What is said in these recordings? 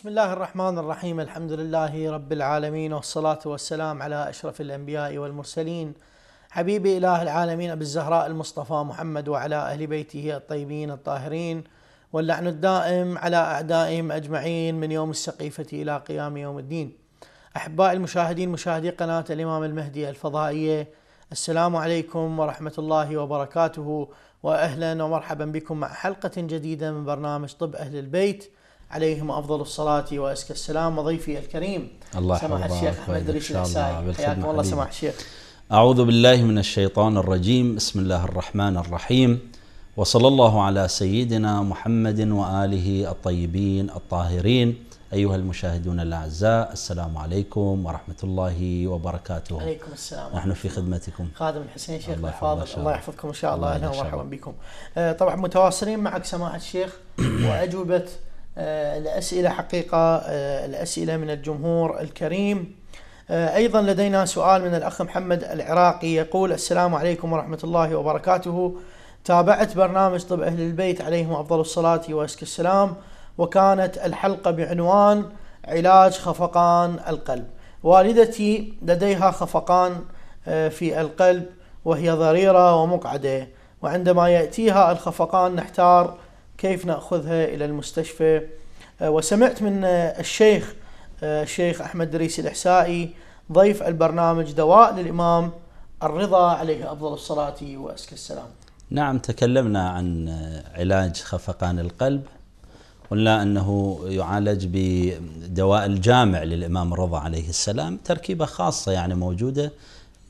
بسم الله الرحمن الرحيم الحمد لله رب العالمين والصلاة والسلام على أشرف الأنبياء والمرسلين حبيبي إله العالمين أبي الزهراء المصطفى محمد وعلى أهل بيته الطيبين الطاهرين واللعن الدائم على أعدائهم أجمعين من يوم السقيفة إلى قيام يوم الدين أحباء المشاهدين مشاهدي قناة الإمام المهدي الفضائية السلام عليكم ورحمة الله وبركاته وأهلا ومرحبا بكم مع حلقة جديدة من برنامج طب أهل البيت عليهم افضل الصلاه وازكى السلام وضيفي الكريم الله سماحه الشيخ احمد رشيد الحساي حياكم الله سماحه الشيخ اعوذ بالله من الشيطان الرجيم بسم الله الرحمن الرحيم وصلى الله على سيدنا محمد واله الطيبين الطاهرين أيها المشاهدون الأعزاء السلام عليكم ورحمة الله وبركاته عليكم السلام نحن في خدمتكم خادم الحسين شيخ الله الله, الله يحفظكم إن شاء الله أهلا ومرحبا بكم آه، طبعا متواصلين معك سماحة الشيخ وأجوبة آه، الأسئلة حقيقة آه، الأسئلة من الجمهور الكريم آه، أيضا لدينا سؤال من الأخ محمد العراقي يقول السلام عليكم ورحمة الله وبركاته تابعت برنامج طب أهل البيت عليهم أفضل الصلاة وأزكى السلام وكانت الحلقة بعنوان علاج خفقان القلب والدتي لديها خفقان في القلب وهي ضريرة ومقعدة وعندما يأتيها الخفقان نحتار كيف ناخذها الى المستشفى آه، وسمعت من آه، الشيخ آه، الشيخ احمد دريس الاحسائي ضيف البرنامج دواء للامام الرضا عليه افضل الصلاه وازكى السلام. نعم تكلمنا عن علاج خفقان القلب قلنا انه يعالج بدواء الجامع للامام الرضا عليه السلام تركيبه خاصه يعني موجوده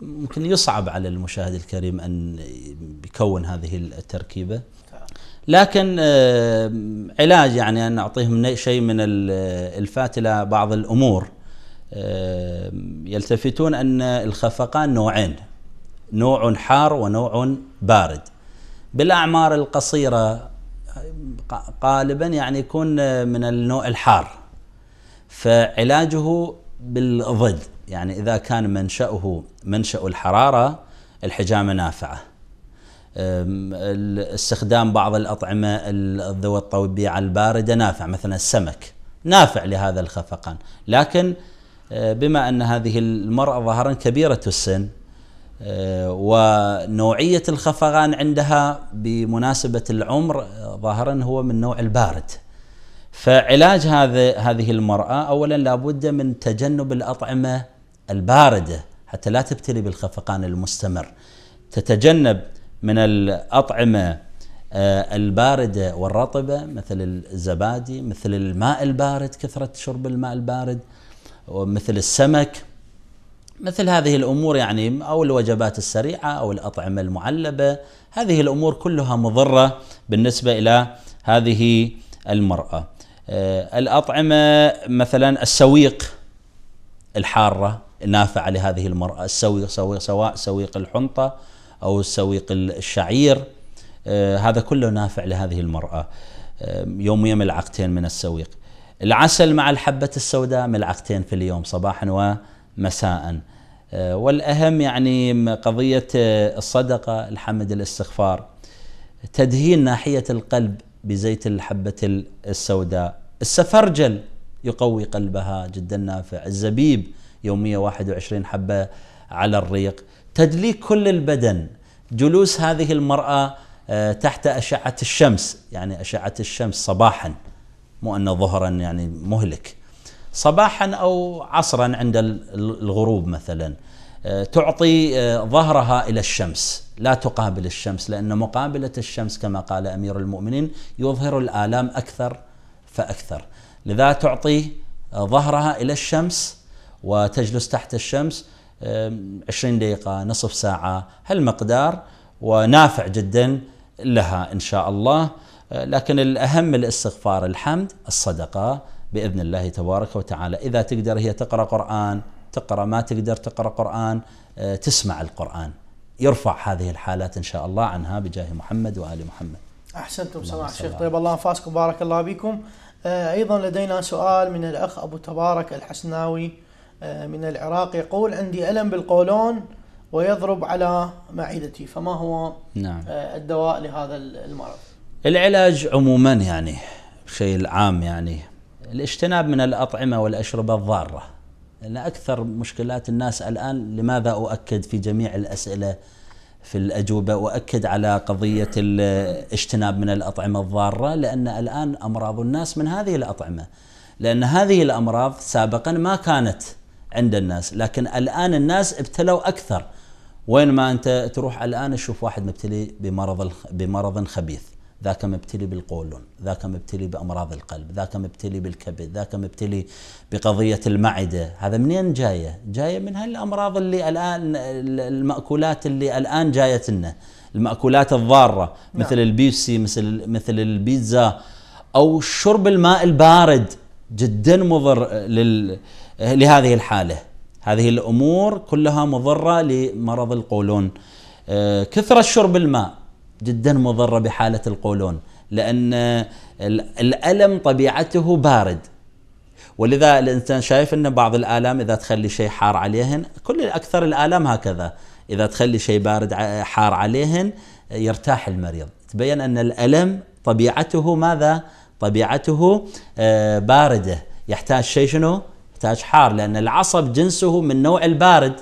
ممكن يصعب على المشاهد الكريم ان يكون هذه التركيبه لكن آه، علاج يعني ان نعطيهم شيء من الفات الى بعض الامور آه، يلتفتون ان الخفقان نوعين نوع حار ونوع بارد بالاعمار القصيره غالبا يعني يكون آه، من النوع الحار فعلاجه بالضد يعني اذا كان منشاه منشا الحراره الحجامه نافعه استخدام بعض الأطعمة ذوي الطبيعة الباردة نافع مثلا السمك نافع لهذا الخفقان لكن أه، بما أن هذه المرأة ظهرا كبيرة السن أه، ونوعية الخفقان عندها بمناسبة العمر ظاهرا هو من نوع البارد فعلاج هذا هذه المرأة أولا لابد من تجنب الأطعمة الباردة حتى لا تبتلي بالخفقان المستمر تتجنب من الأطعمة آه، الباردة والرطبة مثل الزبادي مثل الماء البارد كثرة شرب الماء البارد مثل السمك مثل هذه الأمور يعني أو الوجبات السريعة أو الأطعمة المعلبة هذه الأمور كلها مضرة بالنسبة إلى هذه المرأة آه، الأطعمة مثلا السويق الحارة النافعة لهذه المرأة السويق سويق سواء سويق الحنطة أو السويق الشعير آه، هذا كله نافع لهذه المرأة آه، يوميا ملعقتين من السويق العسل مع الحبة السوداء ملعقتين في اليوم صباحا ومساء آه، والأهم يعني قضية الصدقة الحمد الاستغفار تدهين ناحية القلب بزيت الحبة السوداء السفرجل يقوي قلبها جدا نافع الزبيب يومية 21 حبة على الريق تدليك كل البدن جلوس هذه المرأة آه، تحت أشعة الشمس يعني أشعة الشمس صباحا مو أن ظهرا يعني مهلك صباحا أو عصرا عند الغروب مثلا آه، تعطي آه، ظهرها إلى الشمس لا تقابل الشمس لأن مقابلة الشمس كما قال أمير المؤمنين يظهر الآلام أكثر فأكثر لذا تعطي ظهرها إلى الشمس وتجلس تحت الشمس 20 دقيقة نصف ساعة هالمقدار ونافع جدا لها إن شاء الله أه، لكن الأهم الاستغفار الحمد الصدقة بإذن الله تبارك وتعالى إذا تقدر هي تقرأ قرآن تقرأ ما تقدر تقرأ قرآن أه، تسمع القرآن يرفع هذه الحالات إن شاء الله عنها بجاه محمد وآل محمد أحسنتم سماع الشيخ طيب الله أنفاسكم بارك الله بكم أه، أيضا لدينا سؤال من الأخ أبو تبارك الحسناوي آه، من العراق يقول عندي ألم بالقولون ويضرب على معدتي فما هو نعم. آه، الدواء لهذا المرض العلاج عموما يعني شيء عام يعني الاجتناب من الأطعمة والأشربة الضارة لأن أكثر مشكلات الناس الآن لماذا أؤكد في جميع الأسئلة في الأجوبة وأكد على قضية الاجتناب من الأطعمة الضارة لأن الآن أمراض الناس من هذه الأطعمة لأن هذه الأمراض سابقا ما كانت عند الناس لكن الآن الناس ابتلوا أكثر وين ما أنت تروح الآن تشوف واحد مبتلي بمرض بمرض خبيث ذاك مبتلي بالقولون ذاك مبتلي بأمراض القلب ذاك مبتلي بالكبد ذاك مبتلي بقضية المعدة هذا منين جاية جاية من هالأمراض اللي الآن المأكولات اللي الآن جايتنا المأكولات الضارة نعم. مثل البيسي البيبسي مثل مثل البيتزا أو شرب الماء البارد جدا مضر لل لهذه الحاله هذه الامور كلها مضره لمرض القولون آه، كثره شرب الماء جدا مضره بحاله القولون لان الالم طبيعته بارد ولذا الانسان شايف ان بعض الالام اذا تخلي شيء حار عليهن كل اكثر الالام هكذا اذا تخلي شيء بارد حار عليهن يرتاح المريض تبين ان الالم طبيعته ماذا طبيعته آه، بارده يحتاج شيء شنو يحتاج حار لأن العصب جنسه من نوع البارد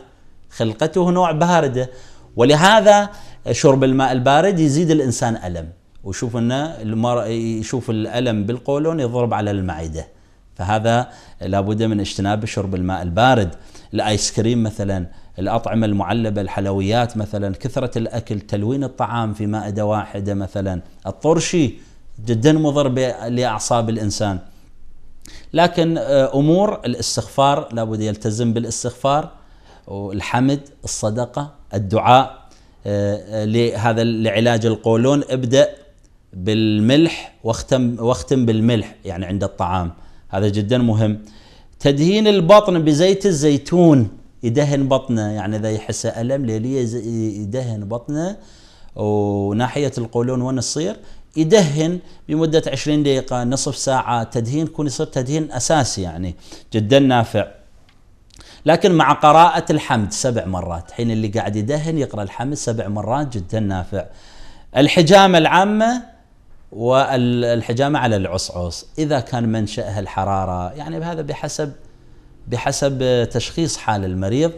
خلقته نوع باردة ولهذا شرب الماء البارد يزيد الإنسان ألم وشوف المر... يشوف الألم بالقولون يضرب على المعدة فهذا لابد من اجتناب شرب الماء البارد الآيس كريم مثلا الأطعمة المعلبة الحلويات مثلا كثرة الأكل تلوين الطعام في مائدة واحدة مثلا الطرشي جدا مضر لأعصاب الإنسان لكن آه، امور الاستغفار لابد يلتزم بالاستغفار والحمد الصدقه الدعاء آه، آه، لهذا لعلاج القولون ابدا بالملح واختم واختم بالملح يعني عند الطعام هذا جدا مهم تدهين البطن بزيت الزيتون يدهن بطنه يعني اذا يحس الم ليليه يدهن بطنه وناحيه القولون وين تصير يدهن بمدة 20 دقيقة نصف ساعة تدهين يكون يصير تدهين أساسي يعني جدا نافع لكن مع قراءة الحمد سبع مرات حين اللي قاعد يدهن يقرأ الحمد سبع مرات جدا نافع الحجامة العامة والحجامة على العصعص إذا كان منشأها الحرارة يعني هذا بحسب بحسب تشخيص حال المريض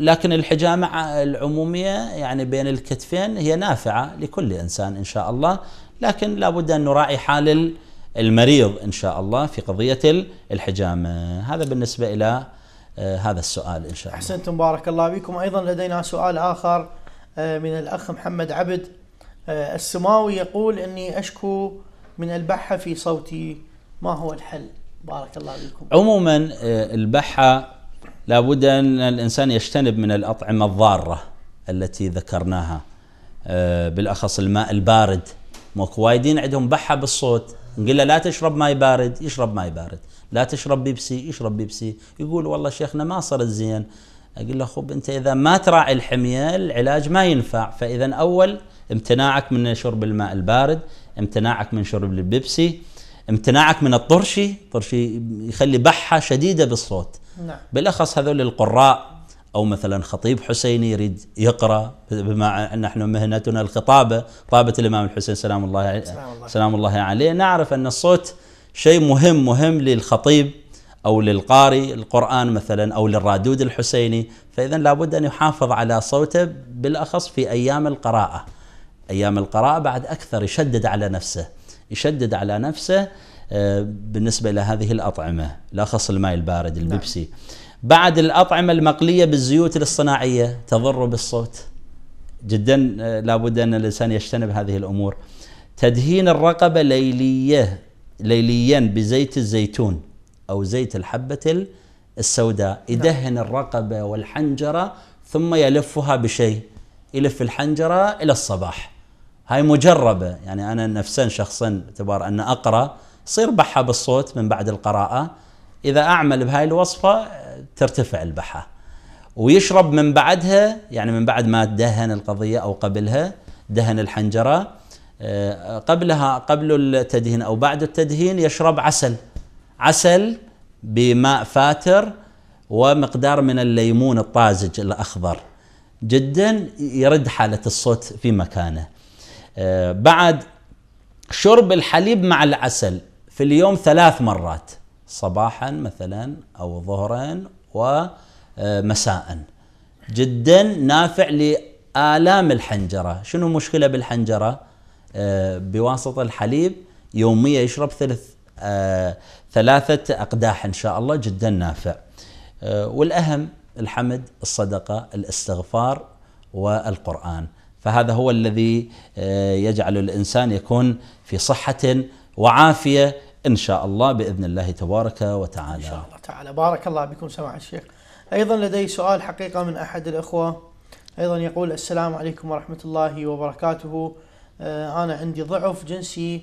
لكن الحجامة العمومية يعني بين الكتفين هي نافعة لكل إنسان إن شاء الله لكن لابد أن نراعي حال المريض إن شاء الله في قضية الحجامة هذا بالنسبة إلى آه، هذا السؤال إن شاء الله أحسنتم بارك الله بكم أيضا لدينا سؤال آخر آه، من الأخ محمد عبد آه، السماوي يقول أني أشكو من البحة في صوتي ما هو الحل بارك الله بكم عموما البحة لابد أن الإنسان يجتنب من الأطعمة الضارة التي ذكرناها بالأخص الماء البارد ماكو وايدين عندهم بحه بالصوت نقول له لا تشرب ماي بارد يشرب ماي بارد لا تشرب بيبسي يشرب بيبسي يقول والله شيخنا ما صرت زين اقول له خب انت اذا ما تراعي الحميه العلاج ما ينفع فاذا اول امتناعك من شرب الماء البارد امتناعك من شرب البيبسي امتناعك من الطرشي طرشي يخلي بحه شديده بالصوت نعم. بالاخص هذول القراء أو مثلا خطيب حسيني يريد يقرأ بما أن نحن مهنتنا الخطابة طابة الإمام الحسين سلام الله عليه سلام الله عليه نعرف أن الصوت شيء مهم مهم للخطيب أو للقارئ القرآن مثلا أو للرادود الحسيني فإذا لابد أن يحافظ على صوته بالأخص في أيام القراءة أيام القراءة بعد أكثر يشدد على نفسه يشدد على نفسه آه، بالنسبة إلى هذه الأطعمة الأخص الماء البارد نعم. البيبسي نعم. بعد الأطعمة المقلية بالزيوت الصناعية تضر بالصوت جدا آه، لابد أن الإنسان يجتنب هذه الأمور تدهين الرقبة ليلية ليليا بزيت الزيتون أو زيت الحبة السوداء نعم. يدهن الرقبة والحنجرة ثم يلفها بشيء يلف الحنجرة إلى الصباح هاي مجربة يعني أنا نفسا شخصا اعتبار أن أقرأ صير بحها بالصوت من بعد القراءة إذا أعمل بهاي الوصفة ترتفع البحه ويشرب من بعدها يعني من بعد ما دهن القضيه او قبلها دهن الحنجره آه، قبلها قبل التدهين او بعد التدهين يشرب عسل عسل بماء فاتر ومقدار من الليمون الطازج الاخضر جدا يرد حاله الصوت في مكانه آه، بعد شرب الحليب مع العسل في اليوم ثلاث مرات صباحا مثلا او ظهرا ومساء جدا نافع لآلام الحنجرة شنو مشكلة بالحنجرة آه، بواسطة الحليب يوميا يشرب ثلاث آه، ثلاثة أقداح إن شاء الله جدا نافع آه، والأهم الحمد الصدقة الاستغفار والقرآن فهذا هو الذي يجعل الإنسان يكون في صحة وعافية إن شاء الله بإذن الله تبارك وتعالى إن شاء الله تعالى بارك الله بكم سماع الشيخ أيضا لدي سؤال حقيقة من أحد الأخوة أيضا يقول السلام عليكم ورحمة الله وبركاته آه، أنا عندي ضعف جنسي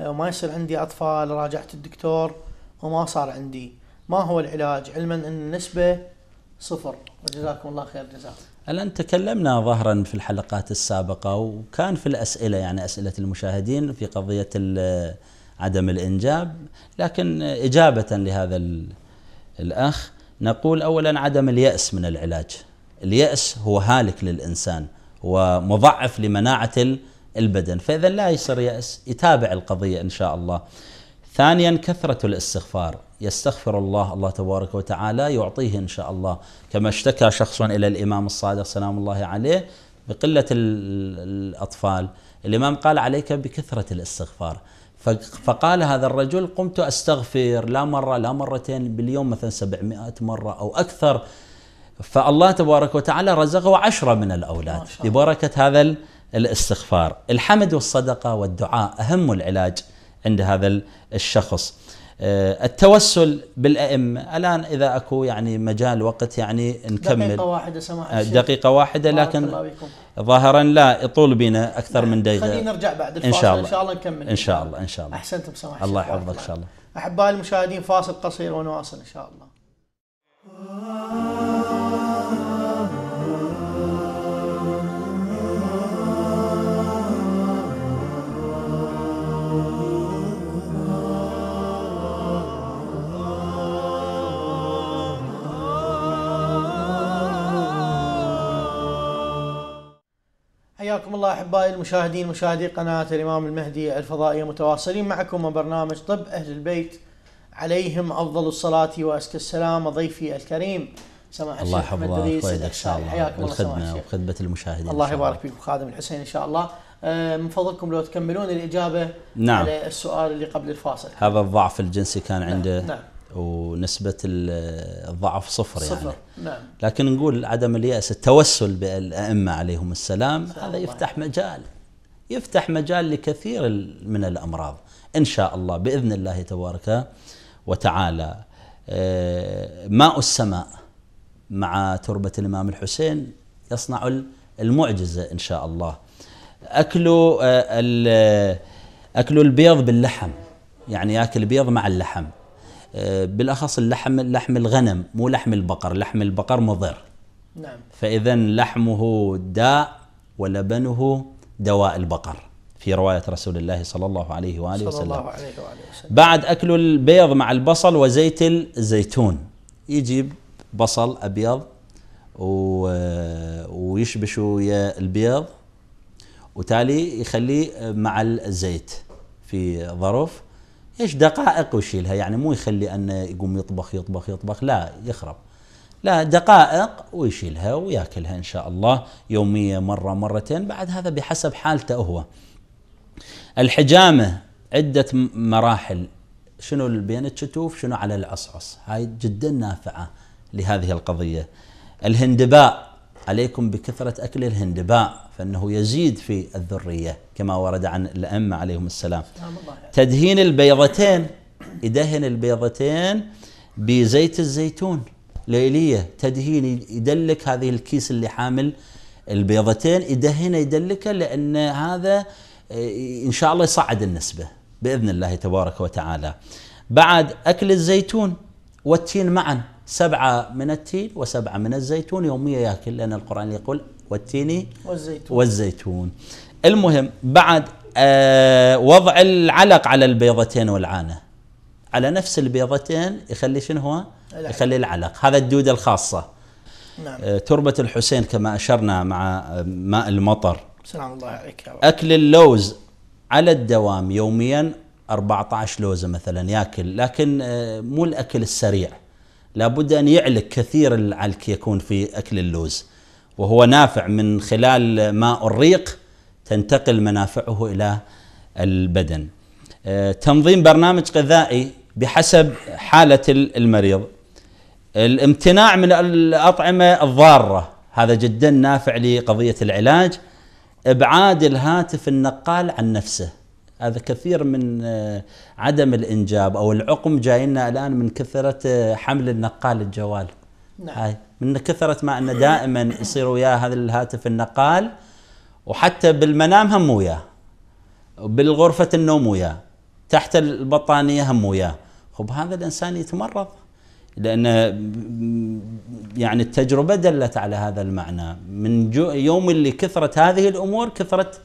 آه، وما يصير عندي أطفال راجعت الدكتور وما صار عندي ما هو العلاج علما أن النسبة صفر وجزاكم الله خير جزاء الآن تكلمنا ظهرا في الحلقات السابقة وكان في الأسئلة يعني أسئلة المشاهدين في قضية عدم الإنجاب لكن إجابة لهذا الأخ نقول أولا عدم اليأس من العلاج اليأس هو هالك للإنسان ومضعف لمناعة البدن فإذا لا يصير يأس يتابع القضية إن شاء الله ثانيا كثرة الاستغفار يستغفر الله الله تبارك وتعالى يعطيه إن شاء الله كما اشتكى شخص إلى الإمام الصادق سلام الله عليه بقلة الأطفال الإمام قال عليك بكثرة الاستغفار فقال هذا الرجل قمت استغفر لا مره لا مرتين باليوم مثلا 700 مره او اكثر فالله تبارك وتعالى رزقه عشرة من الأولاد ببركة هذا الاستغفار الحمد والصدقة والدعاء أهم العلاج عند هذا الشخص آه، التوسل بالائمه الان اذا اكو يعني مجال وقت يعني نكمل دقيقه واحده سماحه آه، الشيخ دقيقه واحده لكن ظاهرا لا يطول بنا اكثر نعم. من دقيقه خلينا نرجع بعد الفاصل ان شاء الله ان شاء الله نكمل ان شاء الله ان شاء الله احسنتم سماحه الله يحفظك ان شاء الله احبائي المشاهدين فاصل قصير ونواصل ان شاء الله حياكم الله احبائي المشاهدين مشاهدي قناه الامام المهدي الفضائيه متواصلين معكم وبرنامج طب اهل البيت عليهم افضل الصلاه وازكى السلام ضيفي الكريم سماحه الله الشيخ احمد دريس الله حياكم الله سماع وخدمه المشاهدين الله يبارك فيكم خادم الحسين ان شاء الله آه، من فضلكم لو تكملون الاجابه نعم. على السؤال اللي قبل الفاصل هذا الضعف الجنسي كان نعم، عنده نعم. نعم. ونسبة الضعف صفر, يعني. صفر. يعني نعم. لكن نقول عدم اليأس التوسل بالأئمة عليهم السلام هذا يفتح مجال يفتح مجال لكثير من الأمراض إن شاء الله بإذن الله تبارك وتعالى آه، ماء السماء مع تربة الإمام الحسين يصنع المعجزة إن شاء الله أكل آه، أكل البيض باللحم يعني ياكل بيض مع اللحم آه، بالاخص اللحم لحم الغنم مو لحم البقر لحم البقر مضر نعم فاذا لحمه داء ولبنه دواء البقر في رواية رسول الله صلى الله عليه وآله صلى وسلم, الله عليه وآله وسلم. بعد أكل البيض مع البصل وزيت الزيتون يجيب بصل أبيض و... آه، ويشبش ويا البيض وتالي يخليه مع الزيت في ظرف ايش دقائق ويشيلها يعني مو يخلي انه يقوم يطبخ يطبخ يطبخ لا يخرب لا دقائق ويشيلها وياكلها ان شاء الله يوميه مره مرتين بعد هذا بحسب حالته هو الحجامه عده مراحل شنو بين الشتوف شنو على العصعص هاي جدا نافعه لهذه القضيه الهندباء عليكم بكثرة أكل الهندباء فإنه يزيد في الذرية كما ورد عن الأئمة عليهم السلام تدهين البيضتين يدهن البيضتين بزيت الزيتون ليلية تدهين يدلك هذه الكيس اللي حامل البيضتين يدهنه يدلكه لأن هذا آه، إن شاء الله يصعد النسبة بإذن الله تبارك وتعالى بعد أكل الزيتون والتين معا سبعة من التين وسبعة من الزيتون يوميا يأكل لأن القرآن يقول والتين والزيتون, والزيتون. المهم بعد آه وضع العلق على البيضتين والعانة على نفس البيضتين يخلي شنو هو؟ العلق. يخلي العلق هذا الدودة الخاصة نعم. آه تربة الحسين كما أشرنا مع آه، ماء المطر سلام الله عليك يا أكل اللوز على الدوام يوميا 14 لوزة مثلا ياكل لكن آه مو الأكل السريع لابد أن يعلق كثير العلك يكون في أكل اللوز وهو نافع من خلال ماء الريق تنتقل منافعه إلى البدن آه، تنظيم برنامج غذائي بحسب حالة المريض الامتناع من الأطعمة الضارة هذا جدا نافع لقضية العلاج ابعاد الهاتف النقال عن نفسه هذا كثير من آه، عدم الانجاب او العقم جاينا الان من كثره آه، حمل النقال الجوال نعم. هاي من كثره ما انه دائما يصير وياه هذا الهاتف النقال وحتى بالمنام هم وياه بالغرفه النوم وياه تحت البطانيه هم وياه خب هذا الانسان يتمرض لان آه، يعني التجربه دلت على هذا المعنى من يوم اللي كثرت هذه الامور كثرت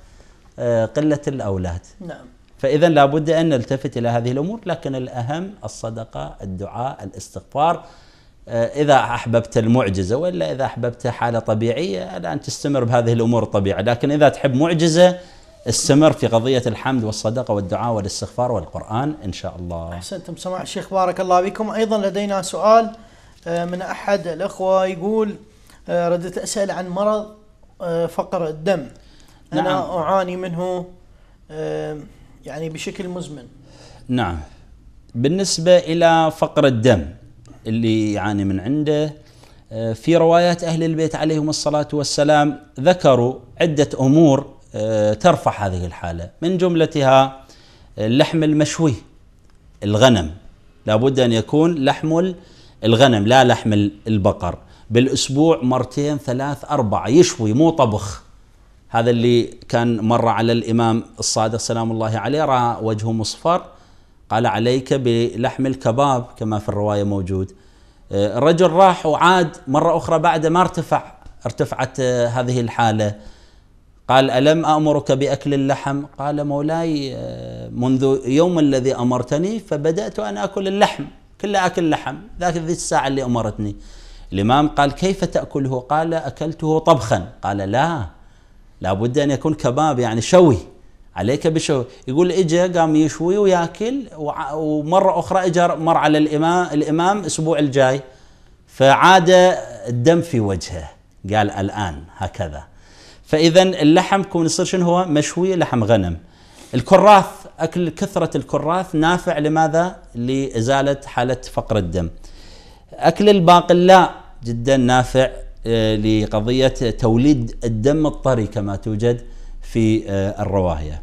آه، قلة الأولاد نعم فإذا لابد أن نلتفت إلى هذه الأمور لكن الأهم الصدقة الدعاء الاستغفار آه، إذا أحببت المعجزة وإلا إذا أحببت حالة طبيعية الآن تستمر بهذه الأمور الطبيعية لكن إذا تحب معجزة استمر في قضية الحمد والصدقة والدعاء والاستغفار والقرآن إن شاء الله أحسنتم سماع الشيخ بارك الله بكم أيضا لدينا سؤال آه، من أحد الأخوة يقول ردت أسأل عن مرض فقر الدم انا نعم. اعاني منه يعني بشكل مزمن نعم بالنسبه الى فقر الدم اللي يعاني من عنده آه، في روايات اهل البيت عليهم الصلاه والسلام ذكروا عده امور آه، ترفع هذه الحاله من جملتها اللحم آه، المشوي الغنم لابد ان يكون لحم الغنم لا لحم البقر بالاسبوع مرتين ثلاث اربعه يشوي مو طبخ هذا اللي كان مر على الإمام الصادق سلام الله عليه رأى وجهه مصفر قال عليك بلحم الكباب كما في الرواية موجود الرجل آه، راح وعاد مرة أخرى بعد ما ارتفع ارتفعت آه، هذه الحالة قال ألم أمرك بأكل اللحم قال مولاي آه، منذ يوم الذي أمرتني فبدأت أن أكل اللحم كله أكل لحم ذاك ذي الساعة اللي أمرتني الإمام قال كيف تأكله قال أكلته طبخا قال لا لابد أن يكون كباب يعني شوي عليك بشوي يقول اجى قام يشوي وياكل ومرة أخرى اجى مر على الإمام الإمام الأسبوع الجاي فعاد الدم في وجهه قال الآن هكذا فإذا اللحم كون يصير شنو هو مشوي لحم غنم الكراث أكل كثرة الكراث نافع لماذا لإزالة حالة فقر الدم أكل الباقلاء جدا نافع آه، لقضية توليد الدم الطري كما توجد في آه، الرواية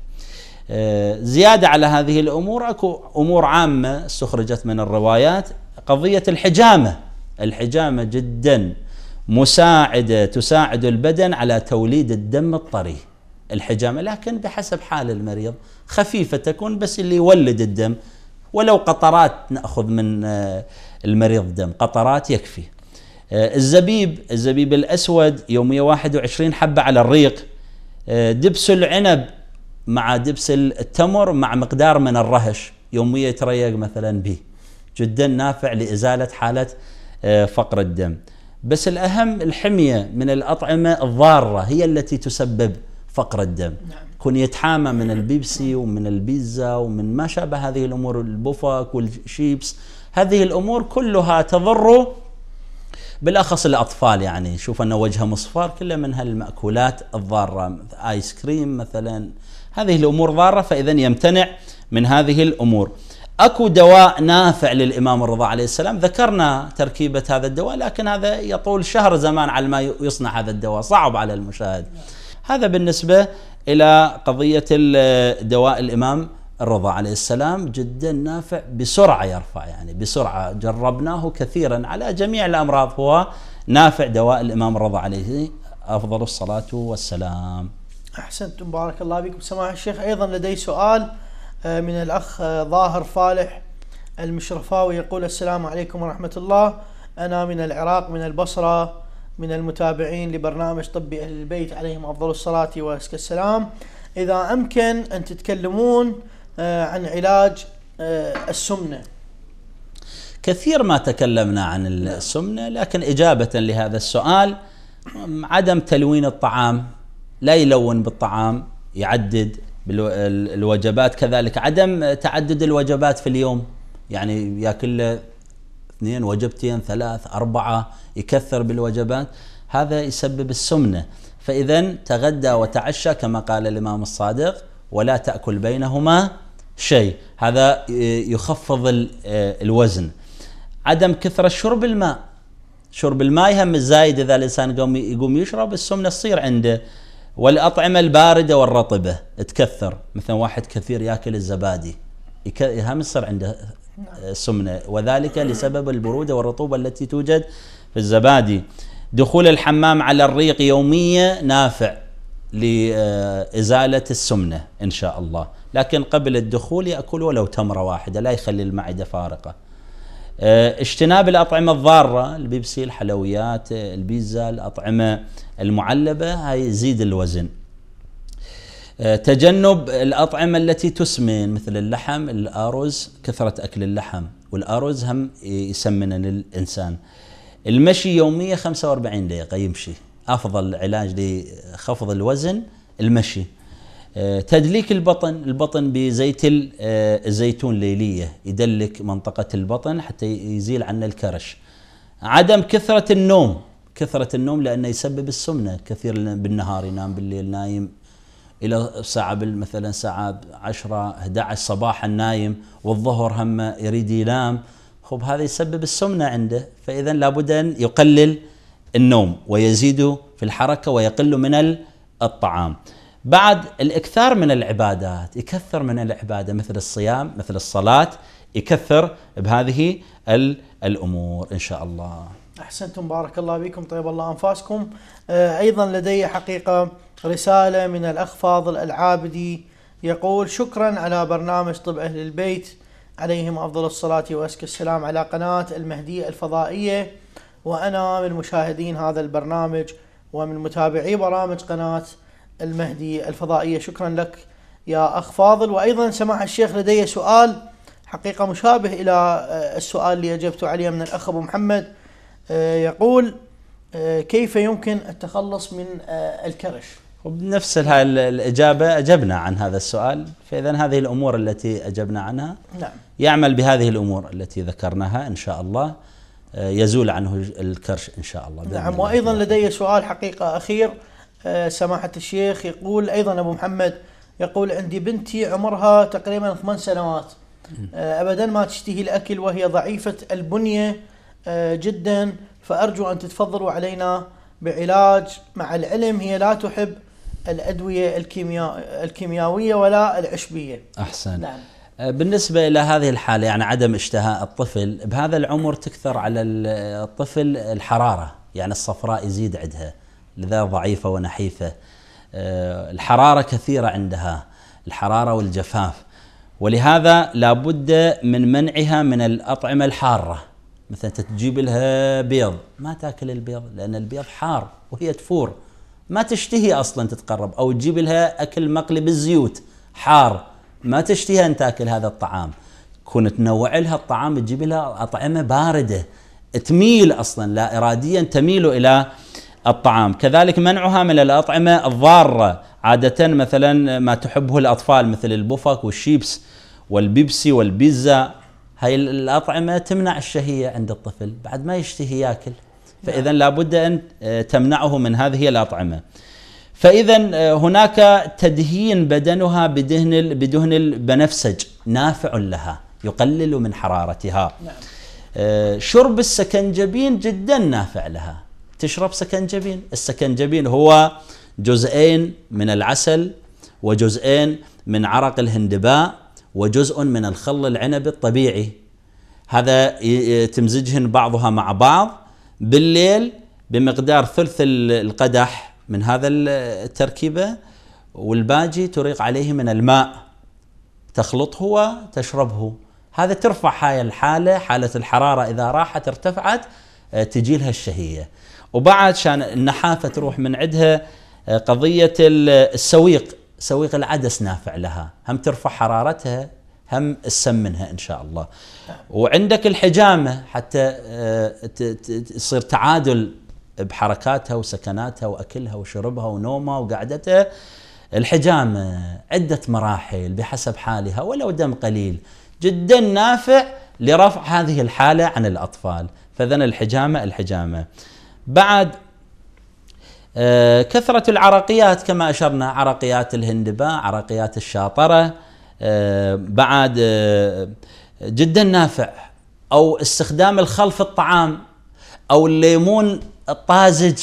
آه، زيادة على هذه الأمور أكو أمور عامة استخرجت من الروايات قضية الحجامة الحجامة جدا مساعدة تساعد البدن على توليد الدم الطري الحجامة لكن بحسب حال المريض خفيفة تكون بس اللي يولد الدم ولو قطرات نأخذ من المريض دم قطرات يكفي آه، الزبيب الزبيب الأسود يومية 21 حبة على الريق آه، دبس العنب مع دبس التمر مع مقدار من الرهش يومية يتريق مثلا به جدا نافع لإزالة حالة آه، فقر الدم بس الأهم الحمية من الأطعمة الضارة هي التي تسبب فقر الدم نعم. كن يتحامى من البيبسي ومن البيتزا ومن ما شابه هذه الأمور البوفاك والشيبس هذه الأمور كلها تضر بالاخص الاطفال يعني شوف انه وجهه مصفر كله من هالماكولات الضاره ايس كريم مثلا هذه الامور ضاره فاذا يمتنع من هذه الامور. اكو دواء نافع للامام الرضا عليه السلام ذكرنا تركيبه هذا الدواء لكن هذا يطول شهر زمان على ما يصنع هذا الدواء صعب على المشاهد. هذا بالنسبه الى قضيه دواء الامام الرضا عليه السلام جدا نافع بسرعة يرفع يعني بسرعة جربناه كثيرا على جميع الأمراض هو نافع دواء الإمام الرضا عليه أفضل الصلاة والسلام أحسنتم بارك الله بكم سماع الشيخ أيضا لدي سؤال آه، من الأخ آه، ظاهر فالح المشرفاوي يقول السلام عليكم ورحمة الله أنا من العراق من البصرة من المتابعين لبرنامج طبي أهل البيت عليهم أفضل الصلاة والسلام إذا أمكن أن تتكلمون آه، عن علاج آه، السمنه كثير ما تكلمنا عن نعم. السمنه لكن اجابه لهذا السؤال عدم تلوين الطعام لا يلون بالطعام يعدد بالوجبات كذلك عدم تعدد الوجبات في اليوم يعني ياكل اثنين وجبتين ثلاث أربعة يكثر بالوجبات هذا يسبب السمنة فإذا تغدى وتعشى كما قال الإمام الصادق ولا تأكل بينهما شيء هذا يخفض آه، الوزن عدم كثرة شرب الماء شرب الماء يهم الزايد إذا الإنسان يقوم يشرب السمنة تصير عنده والأطعمة الباردة والرطبة تكثر مثلا واحد كثير ياكل الزبادي يهم يصير عنده سمنة وذلك لسبب البرودة والرطوبة التي توجد في الزبادي دخول الحمام على الريق يومية نافع لإزالة السمنة إن شاء الله لكن قبل الدخول يأكل ولو تمرة واحدة لا يخلي المعدة فارقة آه، اجتناب الأطعمة الضارة البيبسي الحلويات آه، البيتزا الأطعمة المعلبة هاي يزيد الوزن آه، تجنب الأطعمة التي تسمن مثل اللحم الأرز كثرة أكل اللحم والأرز هم يسمن الإنسان المشي يوميا 45 دقيقة يمشي أفضل علاج لخفض الوزن المشي آه، تدليك البطن البطن بزيت آه، الزيتون ليلية يدلك منطقة البطن حتى يزيل عنا الكرش عدم كثرة النوم كثرة النوم لأنه يسبب السمنة كثير بالنهار ينام بالليل نايم إلى ساعة مثلا ساعة 10 11 صباحا نايم والظهر هم يريد ينام خب هذا يسبب السمنة عنده فإذا لابد أن يقلل النوم ويزيد في الحركة ويقل من الطعام بعد الاكثار من العبادات يكثر من العباده مثل الصيام مثل الصلاه يكثر بهذه الامور ان شاء الله. احسنتم بارك الله بكم طيب الله انفاسكم آه، ايضا لدي حقيقه رساله من الاخ فاضل العابدي يقول شكرا على برنامج طب اهل البيت عليهم افضل الصلاه واسك السلام على قناه المهديه الفضائيه وانا من مشاهدين هذا البرنامج ومن متابعي برامج قناه المهدي الفضائية شكرا لك يا أخ فاضل وأيضا سماح الشيخ لدي سؤال حقيقة مشابه إلى آه، السؤال اللي أجبت عليه من الأخ أبو محمد آه، يقول آه، كيف يمكن التخلص من الكرش وبنفس هاي الإجابة أجبنا عن هذا السؤال فإذا هذه الأمور التي أجبنا عنها نعم. يعمل بهذه الأمور التي ذكرناها إن شاء الله يزول عنه الكرش إن شاء الله نعم وأيضا لدي سؤال حقيقة أخير آه، سماحة الشيخ يقول أيضا أبو محمد يقول عندي بنتي عمرها تقريبا ثمان سنوات آه، أبدا ما تشتهي الأكل وهي ضعيفة البنية آه، جدا فأرجو أن تتفضلوا علينا بعلاج مع العلم هي لا تحب الأدوية الكيمياء الكيمياوية ولا العشبية أحسن نعم. بالنسبة إلى هذه الحالة يعني عدم اشتهاء الطفل بهذا العمر تكثر على الطفل الحرارة يعني الصفراء يزيد عندها لذا ضعيفة ونحيفة آه، الحرارة كثيرة عندها الحرارة والجفاف ولهذا لابد من منعها من الأطعمة الحارة مثلا تجيب لها بيض ما تاكل البيض لأن البيض حار وهي تفور ما تشتهي أصلا تتقرب أو تجيب لها أكل مقلي بالزيوت حار ما تشتهي أن تاكل هذا الطعام كون تنوع لها الطعام تجيب لها أطعمة باردة تميل أصلا لا إراديا تميل إلى الطعام كذلك منعها من الأطعمة الضارة عادة مثلا ما تحبه الأطفال مثل البوفك والشيبس والبيبسي والبيتزا هاي الأطعمة تمنع الشهية عند الطفل بعد ما يشتهي ياكل فإذا نعم. لابد أن آه، تمنعه من هذه الأطعمة فإذا آه، هناك تدهين بدنها بدهن بدهن البنفسج نافع لها يقلل من حرارتها نعم. آه، شرب السكنجبين جدا نافع لها تشرب سكنجبين السكنجبين هو جزئين من العسل وجزئين من عرق الهندباء وجزء من الخل العنب الطبيعي هذا تمزجهن بعضها مع بعض بالليل بمقدار ثلث القدح من هذا التركيبة والباجي تريق عليه من الماء تخلطه وتشربه هذا ترفع هاي الحالة حالة الحرارة إذا راحت ارتفعت آه، تجيلها الشهية وبعد شان النحافه تروح من عندها آه، قضيه السويق سويق العدس نافع لها هم ترفع حرارتها هم تسمنها ان شاء الله وعندك الحجامه حتى آه، تصير تعادل بحركاتها وسكناتها واكلها وشربها ونومها وقعدتها الحجامه عده مراحل بحسب حالها ولو دم قليل جدا نافع لرفع هذه الحاله عن الاطفال فاذا الحجامه الحجامه بعد آه، كثرة العرقيات كما أشرنا عرقيات الهندباء عرقيات الشاطرة آه، بعد آه، جدا نافع أو استخدام الخل في الطعام أو الليمون الطازج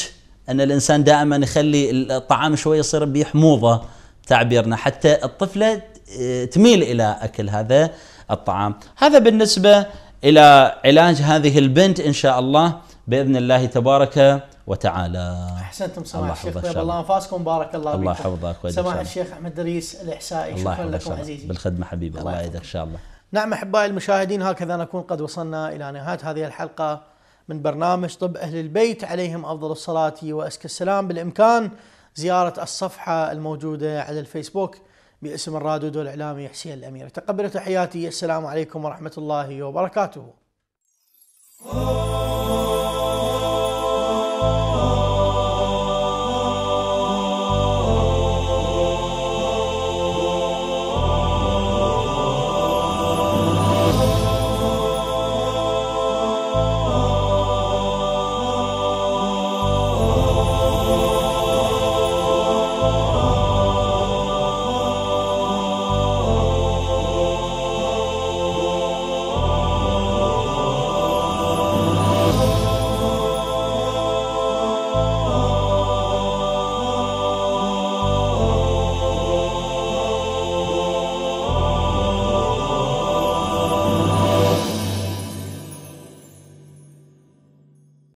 أن الإنسان دائما يخلي الطعام شوي يصير بيحموضة تعبيرنا حتى الطفلة تميل إلى أكل هذا الطعام هذا بالنسبة إلى علاج هذه البنت إن شاء الله باذن الله تبارك وتعالى. احسنتم سماحه الشيخ طيب الله انفاسكم بارك الله الله يحفظك سماحه الشيخ احمد دريس الاحسائي شكرا لكم عزيزي. بالخدمه حبيبي الله يعيدك ان شاء الله. نعم احبائي المشاهدين هكذا نكون قد وصلنا الى نهايه هذه الحلقه من برنامج طب اهل البيت عليهم افضل الصلاه وازكى السلام بالامكان زياره الصفحه الموجوده على الفيسبوك باسم الرادود والاعلامي حسين الامير تقبلوا تحياتي السلام عليكم ورحمه الله وبركاته.